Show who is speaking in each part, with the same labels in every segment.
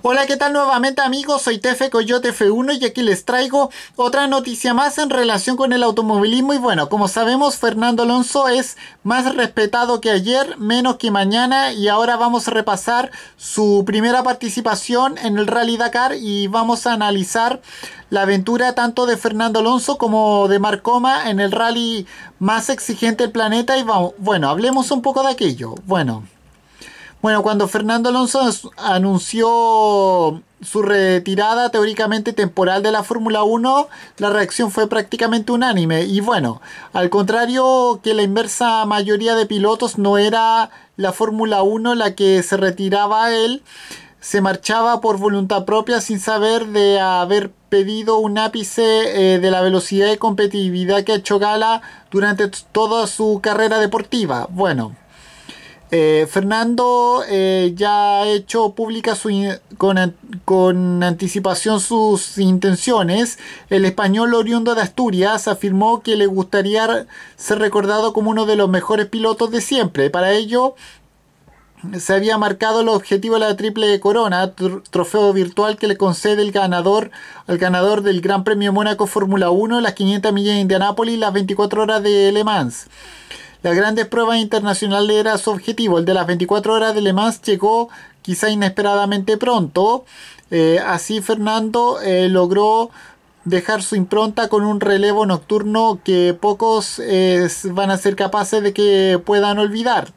Speaker 1: Hola, ¿qué tal nuevamente amigos? Soy Tefe Coyote F1 y aquí les traigo otra noticia más en relación con el automovilismo y bueno, como sabemos Fernando Alonso es más respetado que ayer, menos que mañana y ahora vamos a repasar su primera participación en el Rally Dakar y vamos a analizar la aventura tanto de Fernando Alonso como de Marcoma en el rally más exigente del planeta y bueno, hablemos un poco de aquello. Bueno, bueno, cuando Fernando Alonso anunció su retirada teóricamente temporal de la Fórmula 1, la reacción fue prácticamente unánime. Y bueno, al contrario que la inversa mayoría de pilotos, no era la Fórmula 1 la que se retiraba él, se marchaba por voluntad propia sin saber de haber pedido un ápice eh, de la velocidad y competitividad que ha hecho gala durante toda su carrera deportiva. Bueno. Eh, Fernando eh, ya ha hecho pública con, anticipación sus intenciones. El español oriundo de Asturias afirmó que le gustaría ser recordado como uno de los mejores pilotos de siempre. Para ello se había marcado el objetivo de la triple corona, trofeo virtual que le concede el ganador al ganador del Gran Premio Mónaco Fórmula 1, las 500 millas de Indianápolis y las 24 horas de Le Mans. Las grandes pruebas internacionales era su objetivo. El de las 24 horas de Le Mans llegó quizá inesperadamente pronto. Eh, así Fernando eh, logró dejar su impronta con un relevo nocturno que pocos eh, van a ser capaces de que puedan olvidar.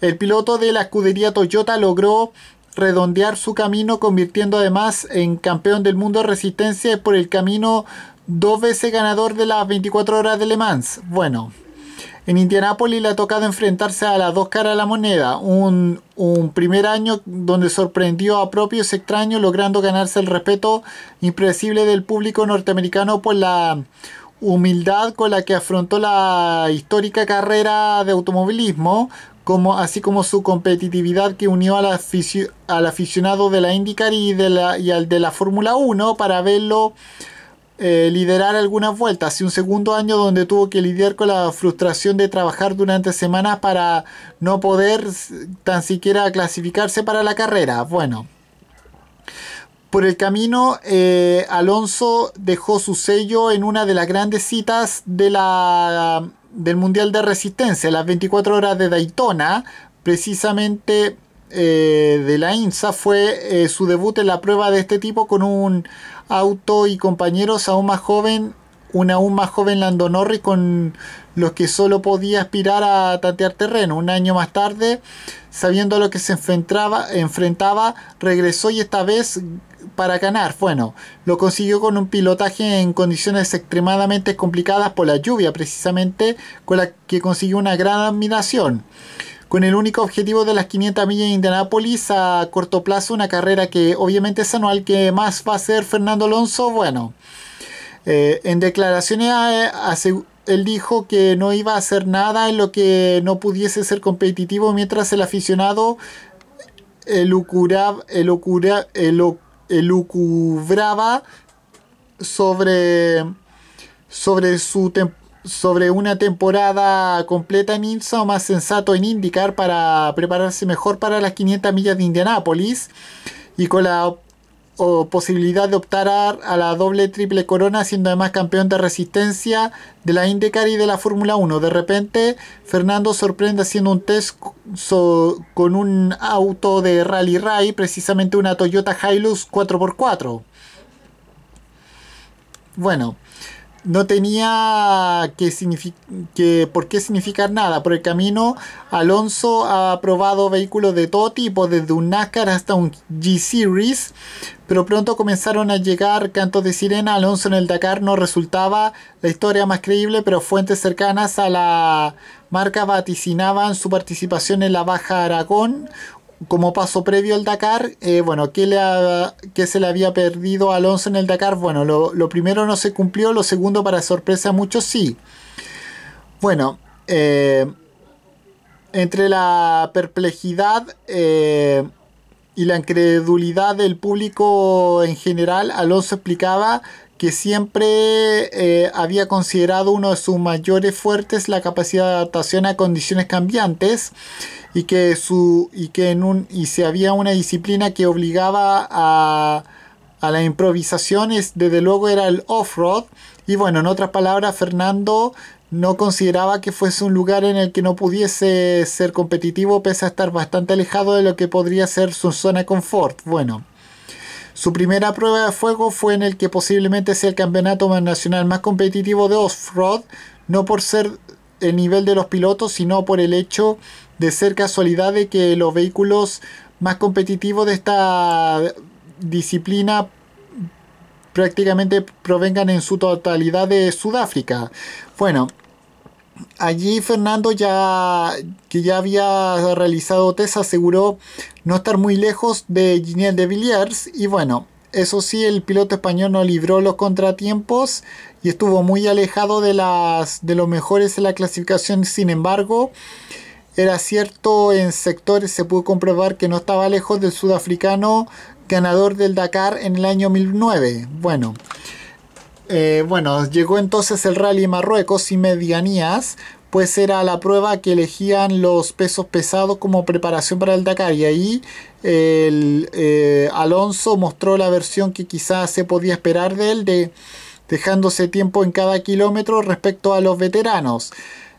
Speaker 1: El piloto de la escudería Toyota logró redondear su camino convirtiendo además en campeón del mundo de resistencia por el camino dos veces ganador de las 24 horas de Le Mans. Bueno, en Indianápolis le ha tocado enfrentarse a las dos caras de la moneda, un, primer año donde sorprendió a propios extraños logrando ganarse el respeto impresible del público norteamericano por la humildad con la que afrontó la histórica carrera de automovilismo, así como su competitividad que unió al, aficionado de la IndyCar y, de la, y al de la Fórmula 1 para verlo eh, liderar algunas vueltas y un segundo año donde tuvo que lidiar con la frustración de trabajar durante semanas para no poder tan siquiera clasificarse para la carrera. Bueno, por el camino, eh, Alonso dejó su sello en una de las grandes citas de la, del Mundial de Resistencia, las 24 horas de Daytona, precisamente eh, de la INSA, fue su debut en la prueba de este tipo con un Auto y compañeros aún más joven, un aún más joven Landonorri con los que solo podía aspirar a tatear terreno. Un año más tarde, sabiendo lo que se enfrentaba, enfrentaba regresó y esta vez para ganar. Bueno, lo consiguió con un pilotaje en condiciones extremadamente complicadas por la lluvia, precisamente con la que consiguió una gran admiración con el único objetivo de las 500 millas en Indianápolis a corto plazo, una carrera que obviamente es anual, que más va a ser Fernando Alonso, bueno, eh, en declaraciones eh, él dijo que no iba a hacer nada en lo que no pudiese ser competitivo, mientras el aficionado elucuraba, elucubraba sobre, sobre su temporada sobre una temporada completa en INSA o más sensato en indicar para prepararse mejor para las 500 millas de Indianápolis y con la posibilidad de optar a, la doble triple corona, siendo además campeón de resistencia de la IndyCar y de la Fórmula 1. De repente, Fernando sorprende haciendo un test con un auto de Rally Ray, precisamente una Toyota Hilux 4x4. Bueno, no tenía que, que por qué significar nada. Por el camino, Alonso ha probado vehículos de todo tipo, desde un NASCAR hasta un G-Series, pero pronto comenzaron a llegar cantos de sirena. Alonso en el Dakar no resultaba la historia más creíble, pero fuentes cercanas a la marca vaticinaban su participación en la Baja Aragón, como paso previo al Dakar, eh, bueno, ¿qué, le se le había perdido a Alonso en el Dakar? Bueno, lo, primero no se cumplió, lo segundo para sorpresa a muchos sí. Bueno, eh, entre la perplejidad eh, y la incredulidad del público en general, Alonso explicaba que siempre eh, había considerado uno de sus mayores fuertes la capacidad de adaptación a condiciones cambiantes y que, su, y que en un, y si había una disciplina que obligaba a, a la improvisación, desde luego era el off-road. Y bueno, en otras palabras, Fernando no consideraba que fuese un lugar en el que no pudiese ser competitivo pese a estar bastante alejado de lo que podría ser su zona de confort. Bueno. Su primera prueba de fuego fue en el que posiblemente sea el campeonato nacional más competitivo de off-road, no por ser el nivel de los pilotos, sino por el hecho de ser casualidad de que los vehículos más competitivos de esta disciplina prácticamente provengan en su totalidad de Sudáfrica. Bueno, Allí Fernando ya que ya había realizado test aseguró no estar muy lejos de Giniel de Villiers y bueno, eso sí el piloto español no libró los contratiempos y estuvo muy alejado de las de los mejores en la clasificación, sin embargo, era cierto en sectores se pudo comprobar que no estaba lejos del sudafricano ganador del Dakar en el año 2009. Bueno, eh, bueno, llegó entonces el rally Marruecos y medianías, pues era la prueba que elegían los pesos pesados como preparación para el Dakar y ahí eh, Alonso mostró la versión que quizás se podía esperar de él, de, dejándose tiempo en cada kilómetro respecto a los veteranos.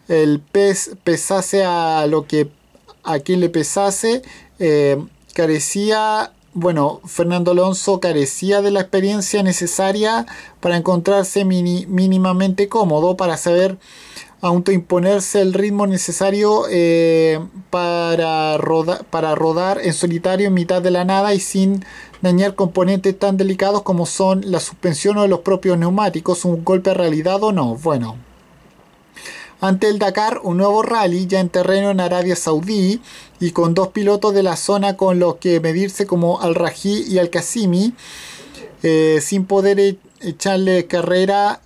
Speaker 1: El pez pesase a lo que a quien le pesase, eh, carecía bueno, Fernando Alonso carecía de la experiencia necesaria para encontrarse mínimamente cómodo, para saber autoimponerse el ritmo necesario eh, para, para rodar en solitario en mitad de la nada y sin dañar componentes tan delicados como son la suspensión o los propios neumáticos, un golpe realidad o no. Bueno. Ante el Dakar, un nuevo rally ya en terreno en Arabia Saudí y con dos pilotos de la zona con los que medirse como al rají y Al-Kasimi, eh, sin poder echarle carrera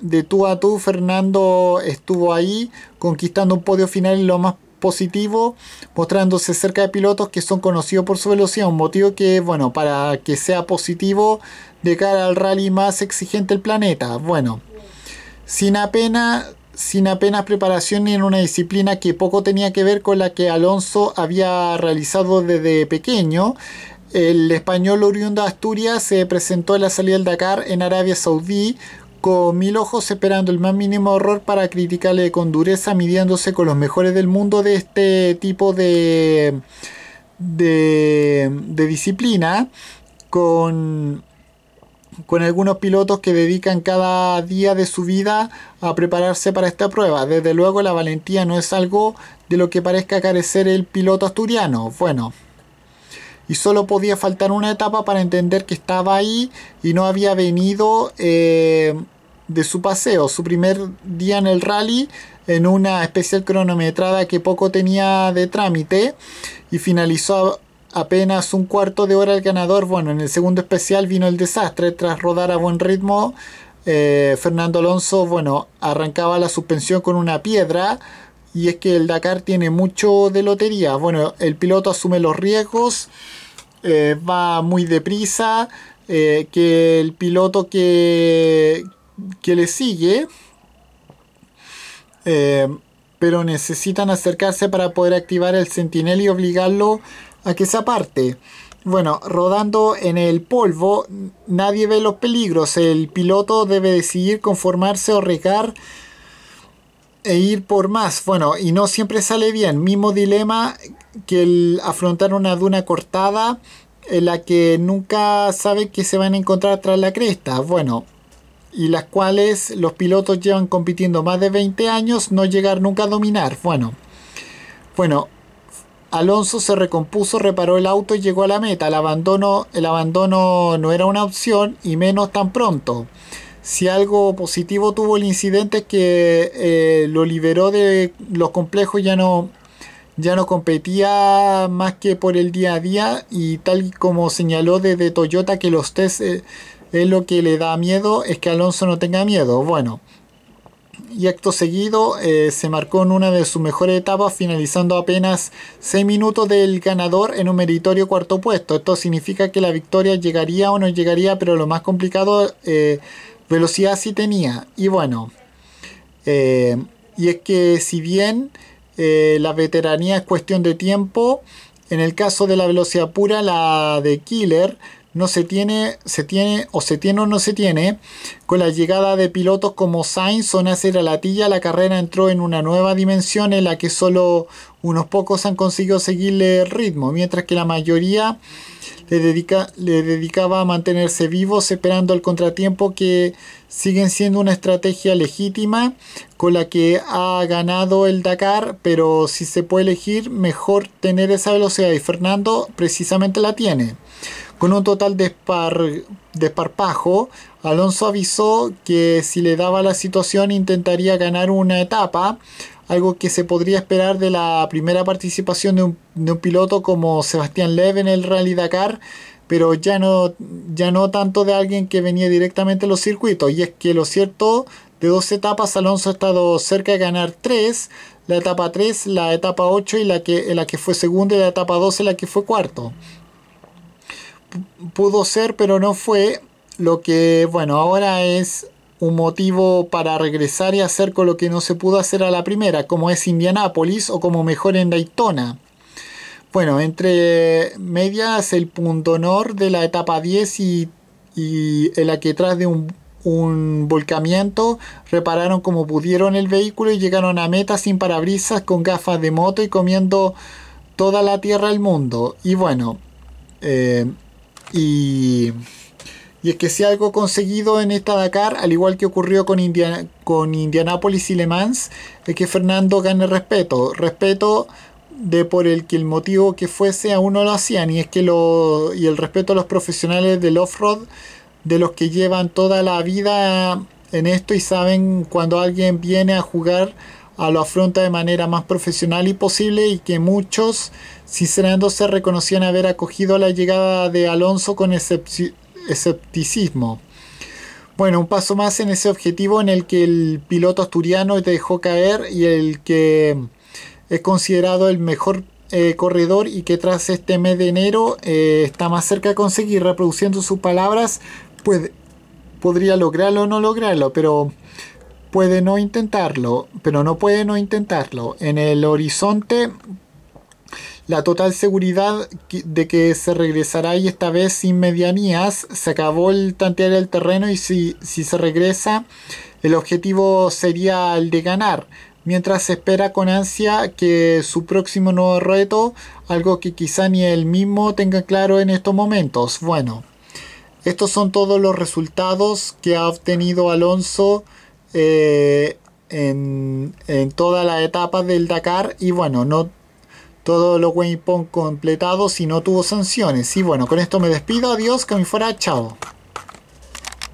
Speaker 1: de tú a tú, Fernando estuvo ahí conquistando un podio final en lo más positivo, mostrándose cerca de pilotos que son conocidos por su velocidad, un motivo que, bueno, para que sea positivo de cara al rally más exigente del planeta. Bueno, sin apenas sin apenas preparación en una disciplina que poco tenía que ver con la que Alonso había realizado desde pequeño. El español oriundo de Asturias se presentó a la salida del Dakar en Arabia Saudí con mil ojos esperando el más mínimo horror para criticarle con dureza, midiéndose con los mejores del mundo de este tipo de, de, de disciplina, con con algunos pilotos que dedican cada día de su vida a prepararse para esta prueba. Desde luego la valentía no es algo de lo que parezca carecer el piloto asturiano. Bueno, y solo podía faltar una etapa para entender que estaba ahí y no había venido eh, de su paseo. Su primer día en el rally, en una especial cronometrada que poco tenía de trámite y finalizó apenas un cuarto de hora el ganador. Bueno, en el segundo especial vino el desastre tras rodar a buen ritmo. Eh, Fernando Alonso, bueno, arrancaba la suspensión con una piedra. Y es que el Dakar tiene mucho de lotería. Bueno, el piloto asume los riesgos, eh, va muy deprisa. Eh, que el piloto que, que le sigue, pero necesitan acercarse para poder activar el sentinel y obligarlo a que se aparte. Bueno, rodando en el polvo, nadie ve los peligros. El piloto debe decidir conformarse o regar e ir por más. Bueno, y no siempre sale bien. Mismo dilema que el afrontar una duna cortada en la que nunca sabe que se van a encontrar tras la cresta. Bueno, y las cuales los pilotos llevan compitiendo más de 20 años, no llegar nunca a dominar. Bueno, bueno, Alonso se recompuso, reparó el auto y llegó a la meta. El abandono, el abandono no era una opción y menos tan pronto. Si algo positivo tuvo el incidente es que eh, lo liberó de los complejos, ya no, ya no competía más que por el día a día y tal como señaló desde Toyota que los test eh, es lo que le da miedo, es que Alonso no tenga miedo. Bueno, y acto seguido eh, se marcó en una de sus mejores etapas finalizando apenas 6 minutos del ganador en un meritorio cuarto puesto. Esto significa que la victoria llegaría o no llegaría, pero lo más complicado, eh, velocidad sí tenía. Y bueno, eh, y es que si bien la veteranía es cuestión de tiempo, en el caso de la velocidad pura, la de Killer no se tiene, se tiene o se tiene o no se tiene. Con la llegada de pilotos como Sainz o Nasser Alatilla, la carrera entró en una nueva dimensión en la que solo unos pocos han conseguido seguirle el ritmo, mientras que la mayoría le, le dedicaba a mantenerse vivos esperando el contratiempo que siguen siendo una estrategia legítima con la que ha ganado el Dakar, pero si se puede elegir, mejor tener esa velocidad y Fernando precisamente la tiene. Con un total de desparpajo, Alonso avisó que si le daba la situación intentaría ganar una etapa, algo que se podría esperar de la primera participación de un, piloto como Sebastián Leve en el Rally Dakar, pero ya no, ya no tanto de alguien que venía directamente a los circuitos. Y es que lo cierto, de dos etapas Alonso ha estado cerca de ganar tres, la etapa 3, la etapa 8 y la que, la que fue segunda y la etapa 12 la que fue cuarto pudo ser pero no fue lo que bueno ahora es un motivo para regresar y hacer con lo que no se pudo hacer a la primera, como es Indianápolis o como mejor en Daytona. Bueno, entre medias el punto honor de la etapa 10 y, en la que tras de un, un, volcamiento repararon como pudieron el vehículo y llegaron a meta sin parabrisas, con gafas de moto y comiendo toda la tierra del mundo. Y bueno, eh, y, y es que si algo conseguido en esta Dakar, al igual que ocurrió con, con Indianápolis y Le Mans, es que Fernando gane respeto. Respeto de por el que el motivo que fuese aún no lo hacían y es que y el respeto a los profesionales del off-road de los que llevan toda la vida en esto y saben cuando alguien viene a jugar a lo afronta de manera más profesional y posible y que muchos se reconocían haber acogido la llegada de Alonso con escepticismo. Bueno, un paso más en ese objetivo en el que el piloto asturiano dejó caer y el que es considerado el mejor eh, corredor y que tras este mes de enero eh, está más cerca de conseguir, reproduciendo sus palabras, pues podría lograrlo o no lograrlo, pero puede no intentarlo, pero no puede no intentarlo. En el horizonte, la total seguridad de que se regresará y esta vez sin medianías, se acabó el tantear el terreno y si, se regresa, el objetivo sería el de ganar mientras se espera con ansia que su próximo nuevo reto, algo que quizá ni él mismo tenga claro en estos momentos. Bueno, estos son todos los resultados que ha obtenido Alonso eh, en, toda la etapa del Dakar y bueno, no todo lo waypoint Pong completado si no tuvo sanciones. Y bueno, con esto me despido, adiós, que me fuera, chao.